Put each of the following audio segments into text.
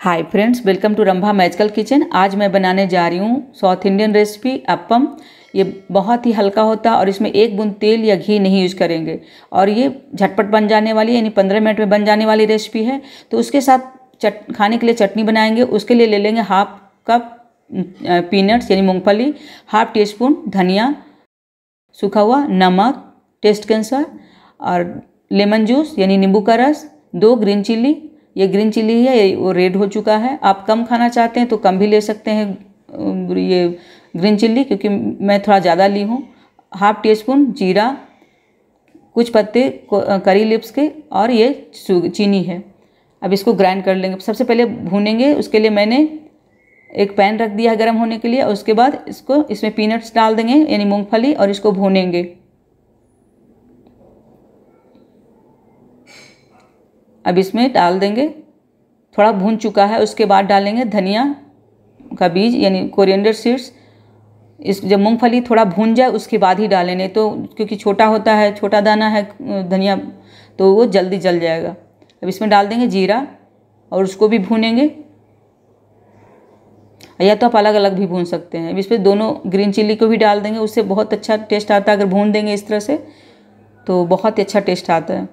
hi friends welcome to Rambha magical kitchen आज मैं बनाने जा रही हूँ साउथ इंडियन रेसिपी अपम ये बहुत ही हल्का होता है और इसमें एक बूंद तेल या घी नहीं यूज करेंगे और ये झटपट बन जाने वाली यानी पंद्रह मिनट में बन जाने वाली रेसिपी है तो उसके साथ चट खाने के लिए चटनी बनाएंगे उसके लिए ले लेंगे हाफ कप पीनट्स यानी मूँगफली हाफ टी स्पून धनिया सूखा हुआ नमक टेस्ट के अनुसार और लेमन जूस यानी नींबू का रस दो ग्रीन चिल्ली ये ग्रीन चिली है ये वो रेड हो चुका है आप कम खाना चाहते हैं तो कम भी ले सकते हैं ये ग्रीन चिल्ली क्योंकि मैं थोड़ा ज़्यादा ली हूँ हाफ टी स्पून जीरा कुछ पत्ते करी लिप्स के और ये चीनी है अब इसको ग्राइंड कर लेंगे सबसे पहले भूनेंगे उसके लिए मैंने एक पैन रख दिया है गर्म होने के लिए और उसके बाद इसको इसमें पीनट्स डाल देंगे यानी मूंगफली और इसको भूनेंगे अब इसमें डाल देंगे थोड़ा भून चुका है उसके बाद डालेंगे धनिया का बीज यानी कोरिएंडर सीड्स इस जब मूंगफली थोड़ा भून जाए उसके बाद ही डालें नहीं तो क्योंकि छोटा होता है छोटा दाना है धनिया तो वो जल्दी जल जाएगा अब इसमें डाल देंगे जीरा और उसको भी भूनेंगे या तो आप अलग अलग भी भून सकते हैं अब इसमें दोनों ग्रीन चिल्ली को भी डाल देंगे उससे बहुत अच्छा टेस्ट आता है अगर भून देंगे इस तरह से तो बहुत ही अच्छा टेस्ट आता है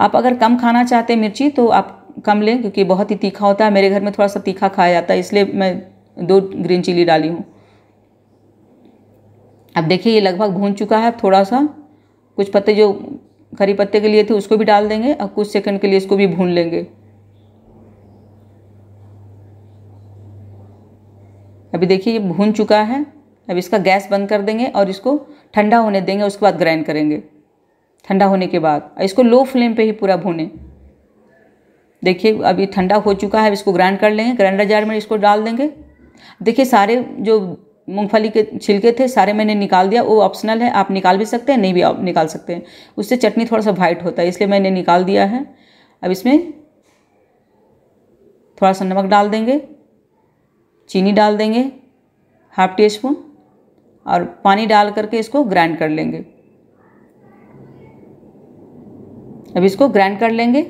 आप अगर कम खाना चाहते हैं मिर्ची तो आप कम लें क्योंकि बहुत ही तीखा होता है मेरे घर में थोड़ा सा तीखा खाया जाता है इसलिए मैं दो ग्रीन चिली डाली हूँ अब देखिए ये लगभग भून चुका है अब थोड़ा सा कुछ पत्ते जो करी पत्ते के लिए थे उसको भी डाल देंगे और कुछ सेकंड के लिए इसको भी भून लेंगे अभी देखिए ये भून चुका है अब इसका गैस बंद कर देंगे और इसको ठंडा होने देंगे उसके बाद ग्राइंड करेंगे ठंडा होने के बाद इसको लो फ्लेम पे ही पूरा भूनें देखिए अभी ठंडा हो चुका है अब इसको ग्राइंड कर लेंगे ग्राइंडर जार में इसको डाल देंगे देखिए सारे जो मूंगफली के छिलके थे सारे मैंने निकाल दिया वो ऑप्शनल है आप निकाल भी सकते हैं नहीं भी निकाल सकते हैं उससे चटनी थोड़ा सा वाइट होता है इसलिए मैंने निकाल दिया है अब इसमें थोड़ा सा नमक डाल देंगे चीनी डाल देंगे हाफ टी स्पून और पानी डाल करके इसको ग्राइंड कर लेंगे अब इसको ग्राइंड कर लेंगे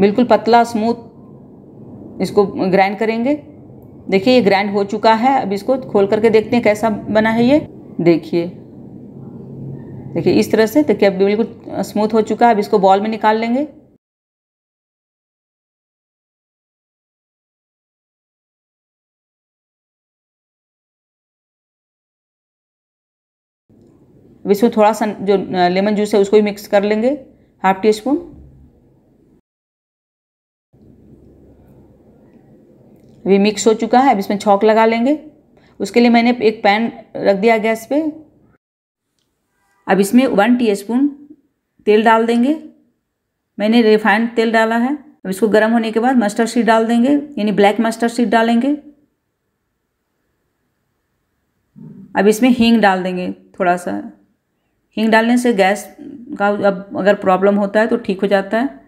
बिल्कुल पतला स्मूथ इसको ग्राइंड करेंगे देखिए ये ग्राइंड हो चुका है अब इसको खोल करके देखते हैं कैसा बना है ये देखिए देखिए इस तरह से देखिए अब बिल्कुल स्मूथ हो चुका है अब इसको बॉल में निकाल लेंगे अब इसमें थोड़ा सा जो लेमन जूस है उसको भी मिक्स कर लेंगे हाफ टी स्पून अभी मिक्स हो चुका है अब इसमें छौक लगा लेंगे उसके लिए मैंने एक पैन रख दिया गैस पे अब इसमें वन टीस्पून तेल डाल देंगे मैंने रिफाइंड तेल डाला है अब इसको गर्म होने के बाद मस्टर्ड सीड डाल देंगे यानी ब्लैक मस्टर्ड सीड डालेंगे अब इसमें हींग डाल देंगे थोड़ा सा हींग डालने से गैस उनका अब अगर प्रॉब्लम होता है तो ठीक हो जाता है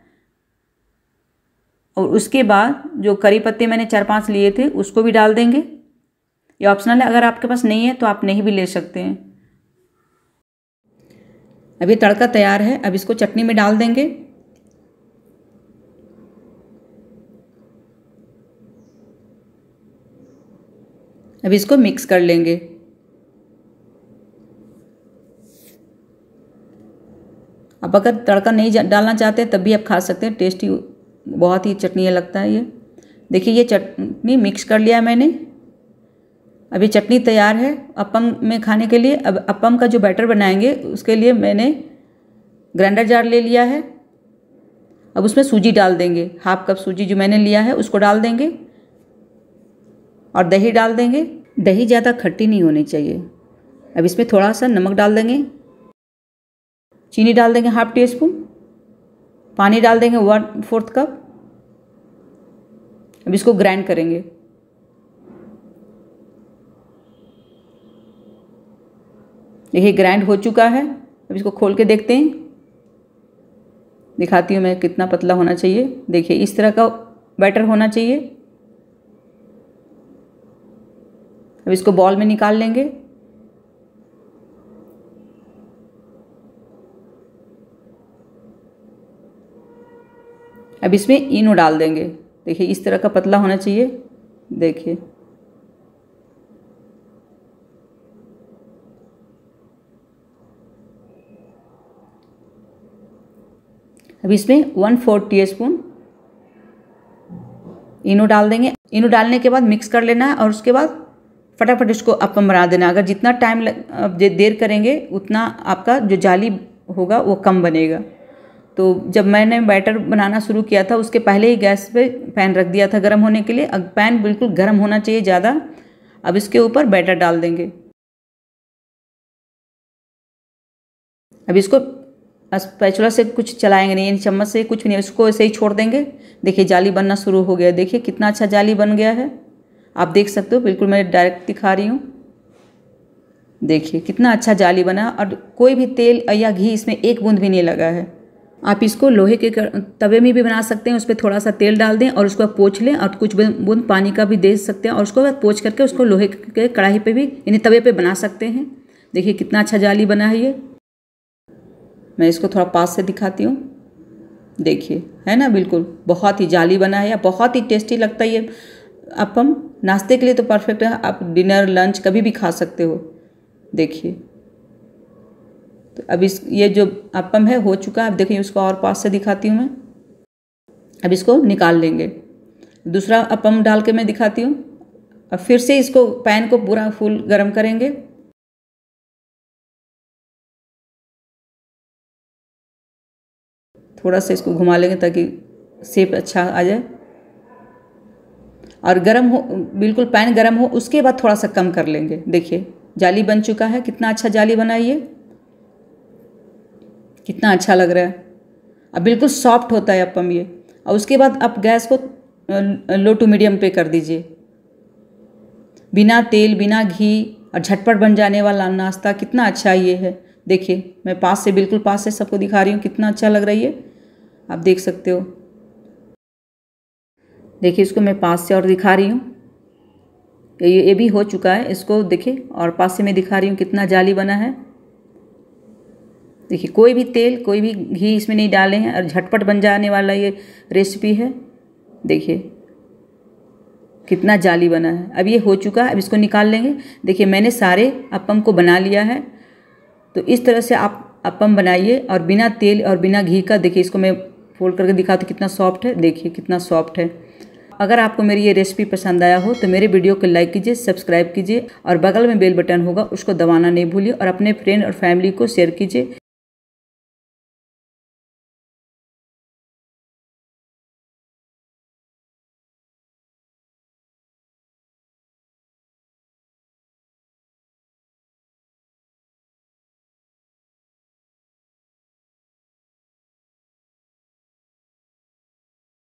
और उसके बाद जो करी पत्ते मैंने चार पांच लिए थे उसको भी डाल देंगे ये ऑप्शनल है अगर आपके पास नहीं है तो आप नहीं भी ले सकते हैं अभी तड़का तैयार है अब इसको चटनी में डाल देंगे अब इसको मिक्स कर लेंगे आप अगर तड़का नहीं डालना चाहते हैं तब भी आप खा सकते हैं टेस्टी बहुत ही चटनी लगता है ये देखिए ये चटनी मिक्स कर लिया मैंने अभी चटनी तैयार है अपम में खाने के लिए अब अपम का जो बैटर बनाएंगे उसके लिए मैंने ग्राइंडर जार ले लिया है अब उसमें सूजी डाल देंगे हाफ कप सूजी जो मैंने लिया है उसको डाल देंगे और दही डाल देंगे दही ज़्यादा खट्टी नहीं होनी चाहिए अब इसमें थोड़ा सा नमक डाल देंगे चीनी डाल देंगे हाफ टी स्पून पानी डाल देंगे वन फोर्थ कप अब इसको ग्राइंड करेंगे देखिए ग्राइंड हो चुका है अब इसको खोल के देखते हैं दिखाती हूँ मैं कितना पतला होना चाहिए देखिए इस तरह का बैटर होना चाहिए अब इसको बॉल में निकाल लेंगे अब इसमें इनो डाल देंगे देखिए इस तरह का पतला होना चाहिए देखिए अब इसमें one fourth teaspoon Eno डाल देंगे इनो डालने के बाद मिक्स कर लेना है और उसके बाद फटाफट इसको अपम बना देना अगर जितना टाइम देर करेंगे उतना आपका जो जाली होगा वो कम बनेगा तो जब मैंने बैटर बनाना शुरू किया था उसके पहले ही गैस पे पैन रख दिया था गर्म होने के लिए अब पैन बिल्कुल गर्म होना चाहिए ज़्यादा अब इसके ऊपर बैटर डाल देंगे अब इसको स्पैचुला से कुछ चलाएंगे नहीं चम्मच से कुछ नहीं इसको ऐसे ही छोड़ देंगे देखिए जाली बनना शुरू हो गया देखिए कितना अच्छा जाली बन गया है आप देख सकते हो बिल्कुल मैं डायरेक्ट दिखा रही हूँ देखिए कितना अच्छा जाली बना और कोई भी तेल या घी इसमें एक बूंद भी नहीं लगा है आप इसको लोहे के तवे में भी बना सकते हैं उस पर थोड़ा सा तेल डाल दें और उसको पोछ लें और कुछ बूंद पानी का भी दे सकते हैं और उसको पोछ करके उसको लोहे के कढ़ाई पे भी यानी तवे पे बना सकते हैं देखिए कितना अच्छा जाली बना है ये मैं इसको थोड़ा पास से दिखाती हूँ देखिए है ना बिल्कुल बहुत ही जाली बना है या बहुत ही टेस्टी लगता है ये अपम नाश्ते के लिए तो परफेक्ट है आप डिनर लंच कभी भी खा सकते हो देखिए तो अब इस ये जो अपम है हो चुका है अब देखिए उसको और पास से दिखाती हूँ मैं अब इसको निकाल लेंगे दूसरा अपम डाल के मैं दिखाती हूँ अब फिर से इसको पैन को पूरा फुल गर्म करेंगे थोड़ा सा इसको घुमा लेंगे ताकि सेप अच्छा आ जाए और गर्म हो बिल्कुल पैन गर्म हो उसके बाद थोड़ा सा कम कर लेंगे देखिए जाली बन चुका है कितना अच्छा जाली बनाइए कितना अच्छा लग रहा है अब बिल्कुल सॉफ्ट होता है अपम ये और उसके बाद आप गैस को लो टू मीडियम पे कर दीजिए बिना तेल बिना घी और झटपट बन जाने वाला नाश्ता कितना अच्छा ये है देखिए मैं पास से बिल्कुल पास से सबको दिखा रही हूँ कितना अच्छा लग रहा है ये आप देख सकते हो देखिए इसको मैं पास से और दिखा रही हूँ ये ये भी हो चुका है इसको देखिए और पास से मैं दिखा रही हूँ कितना जाली बना है देखिए कोई भी तेल कोई भी घी इसमें नहीं डाले हैं और झटपट बन जाने वाला ये रेसिपी है देखिए कितना जाली बना है अब ये हो चुका है अब इसको निकाल लेंगे देखिए मैंने सारे अपम को बना लिया है तो इस तरह से आप अपम बनाइए और बिना तेल और बिना घी का देखिए इसको मैं फोल्ड करके दिखा तो कितना सॉफ्ट है देखिए कितना सॉफ्ट है अगर आपको मेरी ये रेसिपी पसंद आया हो तो मेरे वीडियो को लाइक कीजिए सब्सक्राइब कीजिए और बगल में बेल बटन होगा उसको दबाना नहीं भूलिए और अपने फ्रेंड और फैमिली को शेयर कीजिए